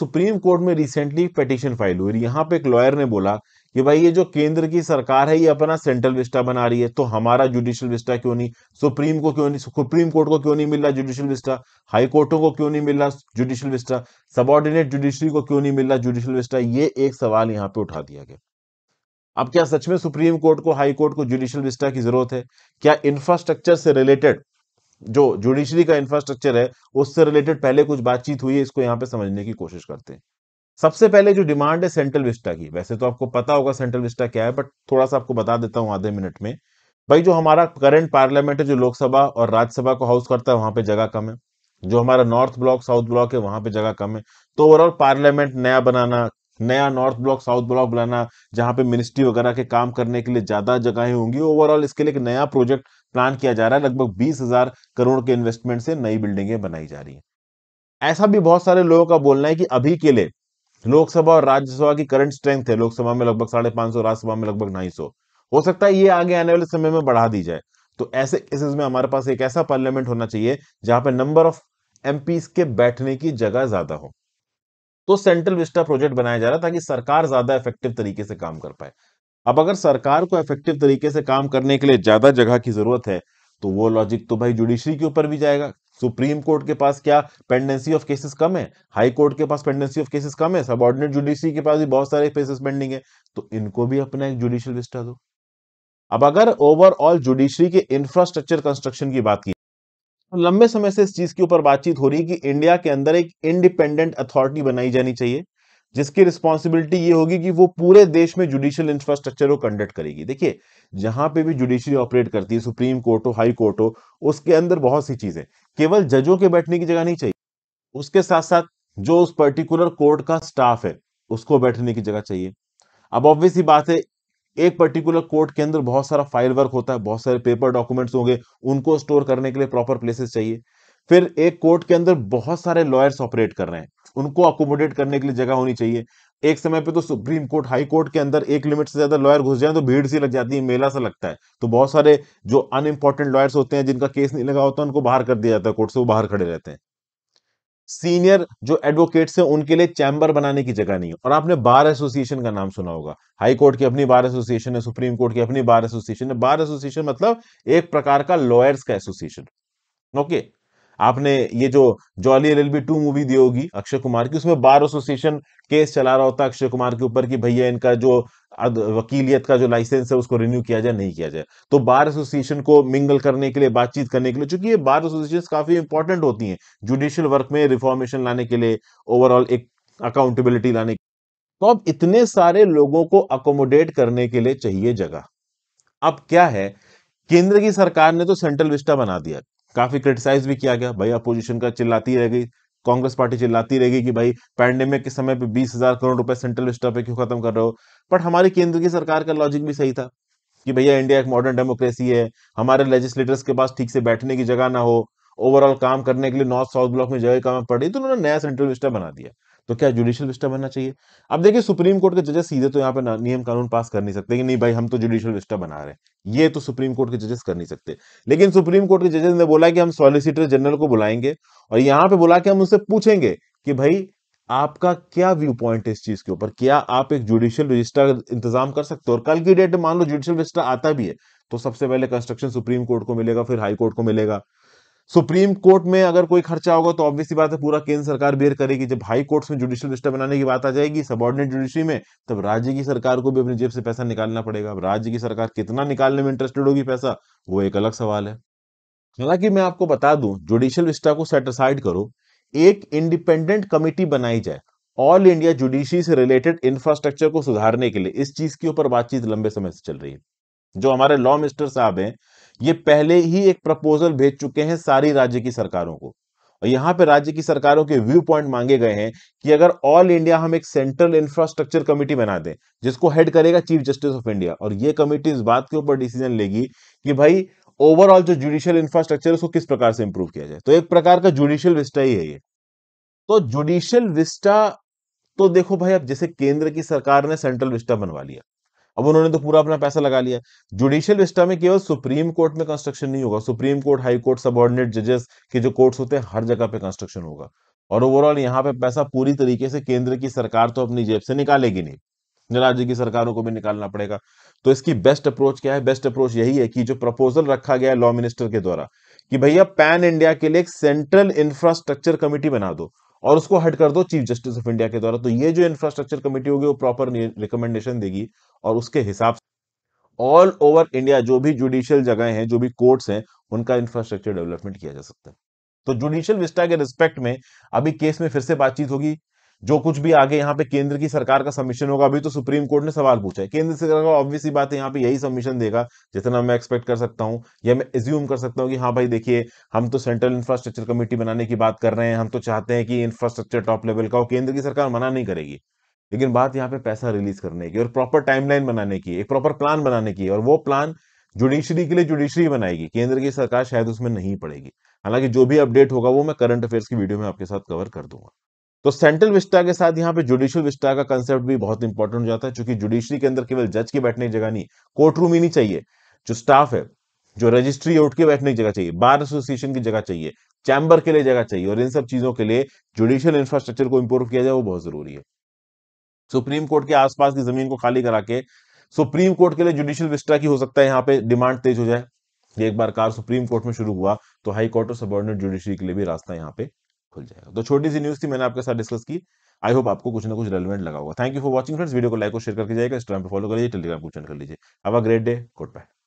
supreme Court में recently petition file हुई यहाँ पे एक लॉयर ने बोला कि भाई ये जो केंद्र की सरकार है ये अपना सेंट्रल विस्टा बना रही है तो हमारा जुडिशियल विस्टा क्यों नहीं सुप्रीम को क्यों नहीं सुप्रीम कोर्ट को क्यों नहीं मिल रहा जुडिशियल विस्टा हाई कोर्टों को क्यों नहीं मिल रहा जुडिशियल विस्टा सबॉर्डिनेट जुडिशरी को क्यों नहीं मिल रहा जुडिशियल विस्टा ये एक सवाल यहाँ पे उठा दिया गया अब क्या सच में सुप्रीम कोर्ट को हाई कोर्ट को जुडिशियल विस्टा की जरूरत है क्या इंफ्रास्ट्रक्चर से रिलेटेड जो जुडिशरी का इंफ्रास्ट्रक्चर है उससे रिलेटेड पहले कुछ बातचीत हुई है इसको यहाँ पे समझने की कोशिश करते हैं सबसे पहले जो डिमांड है सेंट्रल विस्टा की वैसे तो आपको पता होगा सेंट्रल विस्टा क्या है बट थोड़ा सा आपको बता देता हूँ आधे मिनट में भाई जो हमारा करंट पार्लियामेंट है जो लोकसभा और राज्यसभा को हाउस करता है वहां पर जगह कम है जो हमारा नॉर्थ ब्लॉक साउथ ब्लॉक है वहां पर जगह कम है तो ओवरऑल पार्लियामेंट नया बनाना नया नॉर्थ ब्लॉक साउथ ब्लॉक बनाना जहां पे मिनिस्ट्री वगैरह के काम करने के लिए ज्यादा जगहें होंगी ओवरऑल इसके लिए एक नया प्रोजेक्ट प्लान किया जा रहा है लगभग बीस हजार करोड़ के इन्वेस्टमेंट से नई बिल्डिंगें बनाई जा रही है ऐसा भी बहुत सारे लोगों का बोलना है कि अभी के लिए लोकसभा और राज्यसभा की करंट स्ट्रेंथ है लोकसभा में लगभग साढ़े पांच सौ राज्यसभा में लगभग ढाई सौ हो सकता है ये आगे आने वाले समय में बढ़ा दी जाए तो ऐसे केसेस में हमारे पास एक ऐसा पार्लियामेंट होना चाहिए जहां पर नंबर ऑफ एम के बैठने की जगह ज्यादा हो तो सेंट्रल विस्टा प्रोजेक्ट बनाया जा रहा है ताकि सरकार ज्यादा इफेक्टिव तरीके से काम कर पाए अब अगर सरकार को इफेक्टिव तरीके से काम करने के लिए ज्यादा जगह की जरूरत है तो वो लॉजिक तो भाई जुडिशरी के ऊपर भी जाएगा सुप्रीम कोर्ट के पास क्या पेंडेंसी ऑफ केसेस कम है हाई कोर्ट के पास पेंडेंसी ऑफ केसेस कम है सबॉर्डिनेट जुडिशरी के पास भी बहुत सारे केसेस पेंडिंग है तो इनको भी अपना एक जुडिशियल विस्टा दो अब अगर ओवरऑल जुडिशरी के इंफ्रास्ट्रक्चर कंस्ट्रक्शन की बात की तो लंबे समय से इस चीज के ऊपर बातचीत हो रही है कि इंडिया के अंदर एक इंडिपेंडेंट अथॉरिटी बनाई जानी चाहिए जिसकी रिस्पॉन्सिबिलिटी ये होगी कि वो पूरे देश में जुडिशियल इंफ्रास्ट्रक्चर को कंडक्ट करेगी देखिए जहां पे भी जुडिशियरी ऑपरेट करती है सुप्रीम कोर्ट हो हाई कोर्ट हो उसके अंदर बहुत सी चीजें केवल जजों के बैठने की जगह नहीं चाहिए उसके साथ साथ जो उस पर्टिकुलर कोर्ट का स्टाफ है उसको बैठने की जगह चाहिए अब ऑब्वियस ही बात है एक पर्टिकुलर कोर्ट के अंदर बहुत सारा फाइल वर्क होता है बहुत सारे पेपर डॉक्यूमेंट्स होंगे उनको स्टोर करने के लिए प्रॉपर प्लेसेस चाहिए फिर एक कोर्ट के अंदर बहुत सारे लॉयर्स ऑपरेट कर रहे हैं उनको अकोमोडेट करने के लिए जगह होनी चाहिए एक समय पे तो सुप्रीम कोर्ट हाई कोर्ट के अंदर एक लिमिट से ज्यादा लॉयर घुस जाए तो भीड़ सी लग जाती है मेला सा लगता है तो बहुत सारे जो अनइम्पोर्टेंट लॉयर्स होते हैं जिनका केस नहीं लगा होता उनको बाहर कर दिया जाता है कोर्ट से वो बाहर खड़े रहते हैं सीनियर जो एडवोकेट्स हैं उनके लिए चैम्बर बनाने की जगह नहीं है और आपने बार एसोसिएशन का नाम सुना होगा हाई कोर्ट की अपनी बार एसोसिएशन है सुप्रीम कोर्ट की अपनी बार एसोसिएशन है बार एसोसिएशन मतलब एक प्रकार का लॉयर्स का एसोसिएशन ओके आपने ये जो Jolly L L B two movie दी होगी अक्षय कुमार की उसमें बार एसोसिएशन केस चला रहा होता अक्षय कुमार के ऊपर कि भैया इनका जो वकीलियत का जो लाइसेंस है उसको रिन्यू किया जाए नहीं किया जाए तो बार एसोसिएशन को मिंगल करने के लिए बातचीत करने के लिए चूंकि ये बार एसोसिएशन काफी इंपॉर्टेंट होती हैं जुडिशियल वर्क में रिफॉर्मेशन लाने के लिए ओवरऑल एक अकाउंटेबिलिटी लाने के तो अब इतने सारे लोगों को अकोमोडेट करने के लिए चाहिए जगह अब क्या है केंद्र की सरकार ने तो सेंट्रल विस्टा बना दिया काफी क्रिटिसाइज भी किया गया भाई अपोजिशन का चिल्लाती रह गई कांग्रेस पार्टी चिल्लाती रहेगी कि भाई पैंडेमिक के समय पे बीस हजार करोड़ रुपए सेंट्रल स्टॉप पे क्यों खत्म कर रहे हो बट हमारी केंद्र की सरकार का लॉजिक भी सही था कि भैया इंडिया एक मॉडर्न डेमोक्रेसी है हमारे लेजिस्लेटर्स के पास ठीक से बैठने की जगह ना हो ओवरऑल काम करने के लिए नॉर्थ साउथ ब्लॉक में जगह कम पड़ रही तो उन्होंने नया सेंट्रल मिनिस्टर बना दिया तो क्या जुडिशियल विस्टा बनना चाहिए अब देखिए सुप्रीम कोर्ट के जजेस सीधे तो यहाँ पे नियम कानून पास कर नहीं सकते कि नहीं भाई हम तो जुडिशियल विस्टा बना रहे हैं ये तो सुप्रीम कोर्ट के जजेस कर नहीं सकते लेकिन सुप्रीम कोर्ट के जजेस ने बोला कि हम सॉलिसिटर जनरल को बुलाएंगे और यहाँ पे बुला के हम उनसे पूछेंगे कि भाई आपका क्या व्यू पॉइंट है इस चीज के ऊपर क्या आप एक जुडिशियल रजिस्टर इंतजाम कर सकते हो और कल की डेट मान लो जुडिशियल रजिस्टर आता भी है तो सबसे पहले कंस्ट्रक्शन सुप्रीम कोर्ट को मिलेगा फिर हाई कोर्ट को मिलेगा सुप्रीम कोर्ट में अगर कोई खर्चा होगा तो ऑब्वियसली बात है पूरा केंद्र सरकार बेयर करेगी जब हाई कोर्ट्स में जुडिशियल सिस्टम बनाने की बात आ जाएगी सबॉर्डिनेट जुडिशरी में तब राज्य की सरकार को भी अपनी जेब से पैसा निकालना पड़ेगा अब राज्य की सरकार कितना निकालने में इंटरेस्टेड होगी पैसा वो एक अलग सवाल है हालांकि मैं आपको बता दूं जुडिशियल विस्टा को सेटिसाइड करो एक इंडिपेंडेंट कमेटी बनाई जाए ऑल इंडिया जुडिशरी से रिलेटेड इंफ्रास्ट्रक्चर को सुधारने के लिए इस चीज के ऊपर बातचीत लंबे समय से चल रही है जो हमारे लॉ मिनिस्टर साहब हैं ये पहले ही एक प्रपोजल भेज चुके हैं सारी राज्य की सरकारों को और यहां पे राज्य की सरकारों के व्यू पॉइंट मांगे गए हैं कि अगर ऑल इंडिया हम एक सेंट्रल इंफ्रास्ट्रक्चर कमेटी बना दें जिसको हेड करेगा चीफ जस्टिस ऑफ इंडिया और ये कमेटी इस बात के ऊपर डिसीजन लेगी कि भाई ओवरऑल जो जुडिशियल इंफ्रास्ट्रक्चर उसको किस प्रकार से इंप्रूव किया जाए तो एक प्रकार का जुडिशियल विस्टा ही है ये तो जुडिशियल विस्टा तो देखो भाई अब जैसे केंद्र की सरकार ने सेंट्रल विस्टा बनवा लिया अब उन्होंने तो पूरा अपना पैसा लगा लिया जुडिशियल विस्टा में केवल सुप्रीम कोर्ट में कंस्ट्रक्शन नहीं होगा Supreme Court High Court subordinate जजेस के जो कोर्ट्स होते हैं हर जगह पे कंस्ट्रक्शन होगा और ओवरऑल यहाँ पे पैसा पूरी तरीके से केंद्र की सरकार तो अपनी जेब से निकालेगी नहीं राज्य की सरकारों को भी निकालना पड़ेगा तो इसकी बेस्ट अप्रोच क्या है बेस्ट अप्रोच यही है कि जो प्रपोजल रखा गया है लॉ मिनिस्टर के द्वारा कि भैया पैन इंडिया के लिए एक सेंट्रल इंफ्रास्ट्रक्चर कमेटी बना दो और उसको हट कर दो चीफ जस्टिस ऑफ इंडिया के द्वारा तो ये जो इंफ्रास्ट्रक्चर कमेटी होगी वो प्रॉपर रिकमेंडेशन देगी और उसके हिसाब से ऑल ओवर इंडिया जो भी जुडिशियल जगह हैं जो भी कोर्ट्स हैं उनका इंफ्रास्ट्रक्चर डेवलपमेंट किया जा सकता है तो जुडिशियल विस्टा के रिस्पेक्ट में अभी केस में फिर से बातचीत होगी जो कुछ भी आगे यहाँ पे केंद्र की सरकार का सबमिशन होगा अभी तो सुप्रीम कोर्ट ने सवाल पूछा है केंद्र सरकार का ऑब्वियसली बात है यहाँ पे यही सबमिशन देगा जितना मैं एक्सपेक्ट कर सकता हूँ या मैं एज्यूम कर सकता हूँ कि हाँ भाई देखिए हम तो सेंट्रल इंफ्रास्ट्रक्चर कमेटी बनाने की बात कर रहे हैं हम तो चाहते हैं कि इंफ्रास्ट्रक्चर टॉप लेवल का हो केंद्र की सरकार मना नहीं करेगी लेकिन बात यहाँ पे पैसा रिलीज करने की और प्रॉपर टाइमलाइन बनाने की एक प्रॉपर प्लान बनाने की और वो प्लान जुडिशरी के लिए जुडिशरी बनाएगी केंद्र की सरकार शायद उसमें नहीं पड़ेगी हालांकि जो भी अपडेट होगा वो मैं करंट अफेयर्स की वीडियो में आपके साथ कवर कर दूंगा तो सेंट्रल विस्टा के साथ यहाँ पे जुडिशियल विस्टा का कंसेप्ट भी बहुत इंपॉर्टेंट हो जाता है क्योंकि जुडिशरी के अंदर केवल जज की बैठने की जगह नहीं कोर्ट रूम ही नहीं चाहिए जो स्टाफ है जो रजिस्ट्री है उठ के बैठने की जगह चाहिए बार एसोसिएशन की जगह चाहिए चैम्बर के लिए जगह चाहिए और इन सब चीजों के लिए जुडिशियल इंफ्रास्ट्रक्चर को इंप्रूव किया जाए वो बहुत जरूरी है सुप्रीम कोर्ट के आसपास की जमीन को खाली करा के सुप्रीम कोर्ट के लिए जुडिशियल विस्टा की हो सकता है यहाँ पे डिमांड तेज हो जाए एक बार कार सुप्रीम कोर्ट में शुरू हुआ तो हाई कोर्ट और सबॉर्डिनेट जुडिशरी के लिए भी रास्ता यहाँ पे खुल जाएगा तो छोटी सी न्यूज थी मैंने आपके साथ डिस्कस की आई होप आपको कुछ ना कुछ रेलिवेंट लगा होगा thank you for watching friends video को लाइक और शेयर करके जाएगा इंस्टाग्राम पर फॉलो कर लीजिए टेलीग्राम को चैनल कर लीजिए अब a great day good bye